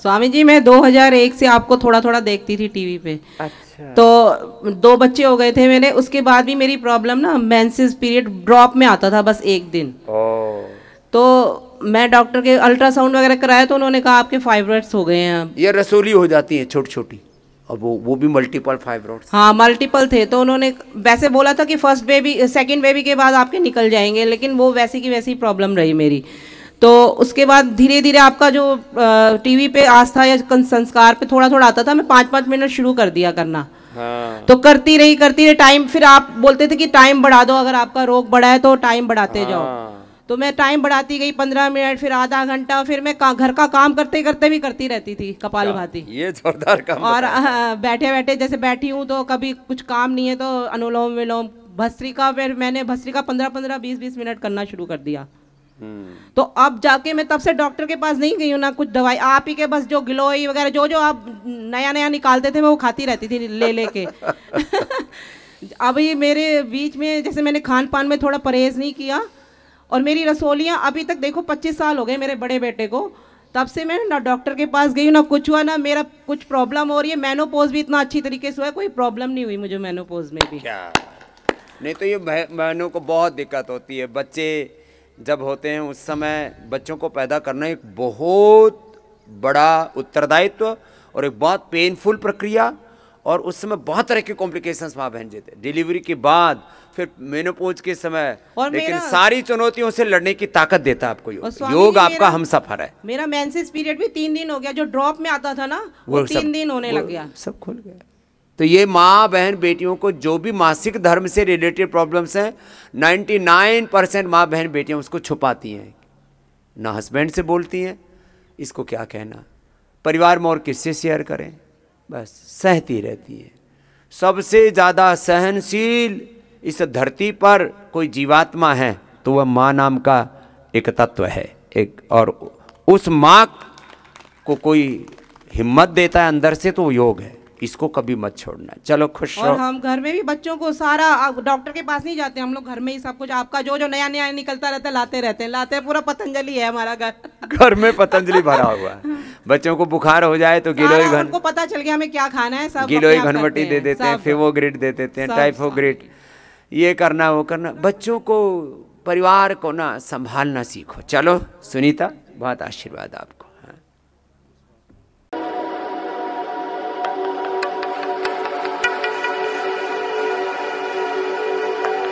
हाँ। स्वामी जी मैं 2001 से आपको थोड़ा थोड़ा देखती थी टीवी पे अच्छा। तो दो बच्चे हो गए थे मेरे उसके बाद भी मेरी प्रॉब्लम ना मेंसेस पीरियड ड्रॉप में आता था बस एक दिन तो मैं डॉक्टर के अल्ट्रासाउंड वगैरह कराया तो उन्होंने कहा आपके फाइब्रॉइड्स हो गए हैं ये रसोली हो जाती है छोटी छोटी अब वो वो भी मल्टीपल फाइब्रॉइड हाँ मल्टीपल थे तो उन्होंने वैसे बोला था कि फर्स्ट बेबी सेकंड बेबी के बाद आपके निकल जाएंगे लेकिन वो वैसी की वैसी प्रॉब्लम रही मेरी तो उसके बाद धीरे धीरे आपका जो टीवी पे आस्था या संस्कार पे थोड़ा थोड़ा आता था मैं पाँच पाँच मिनट शुरू कर दिया करना हाँ। तो करती रही करती रही टाइम फिर आप बोलते थे कि टाइम बढ़ा दो अगर आपका रोग बढ़ा है तो टाइम बढ़ाते हाँ। जाओ तो मैं टाइम बढ़ाती गई पंद्रह मिनट फिर आधा घंटा फिर मैं का, घर का काम करते करते भी करती रहती थी कपाल भाती ये जोरदार काम और बैठे बैठे जैसे बैठी हूँ तो कभी कुछ काम नहीं है तो अनुलोम विलोम भस्त्रिका का फिर मैंने भस्त्रिका का पंद्रह पंद्रह बीस बीस मिनट करना शुरू कर दिया तो अब जाके मैं तब से डॉक्टर के पास नहीं गई हूँ ना कुछ दवाई आप ही के बस जो गिलोई वगैरह जो जो आप नया नया निकालते थे मैं वो खाती रहती थी ले लेके अभी मेरे बीच में जैसे मैंने खान पान में थोड़ा परहेज नहीं किया और मेरी रसोलियाँ अभी तक देखो पच्चीस साल हो गए मेरे बड़े बेटे को तब से मैं ना डॉक्टर के पास गई ना कुछ हुआ ना मेरा कुछ प्रॉब्लम हो रही है मैनोपोज भी इतना अच्छी तरीके से हुआ कोई प्रॉब्लम नहीं हुई मुझे मैनोपोज में भी क्या नहीं तो ये बहनों को बहुत दिक्कत होती है बच्चे जब होते हैं उस समय बच्चों को पैदा करना एक बहुत बड़ा उत्तरदायित्व और एक बहुत पेनफुल प्रक्रिया और उस समय बहुत तरह के कॉम्प्लिकेशंस वहाँ बहन जीते डिलीवरी के बाद फिर मेनोपोज के समय और लेकिन सारी चुनौतियों से लड़ने की ताकत देता है आपको योग योग आपका हम सफर है मेरा मेंसेस पीरियड भी तीन दिन हो गया जो ड्रॉप में आता था ना वो, वो तीन दिन होने लग गया सब खुल गया तो ये माँ बहन बेटियों को जो भी मासिक धर्म से रिलेटेड प्रॉब्लम्स हैं 99 परसेंट माँ बहन बेटियाँ उसको छुपाती हैं ना हस्बैंड से बोलती हैं इसको क्या कहना परिवार में और किससे शेयर करें बस सहती रहती है सबसे ज़्यादा सहनशील इस धरती पर कोई जीवात्मा है तो वह माँ नाम का एक तत्व है एक और उस माँ को कोई हिम्मत देता है अंदर से तो योग है इसको कभी मत छोड़ना चलो खुश और हम घर में भी बच्चों को सारा डॉक्टर के पास नहीं जाते हम लोग घर में ही सब कुछ आपका जो जो नया नया निकलता रहता है लाते रहते हैं लाते पूरा पतंजलि है हमारा घर घर में पतंजलि भरा हुआ है बच्चों को बुखार हो जाए तो गिलोई घन को पता चल गया हमें क्या खाना है सब गिलोई घनवटी दे देते हैं फिवोग्रिड दे देते हैं टाइफोग्रिड ये करना वो करना बच्चों को परिवार को ना संभालना सीखो चलो सुनीता बहुत आशीर्वाद आपको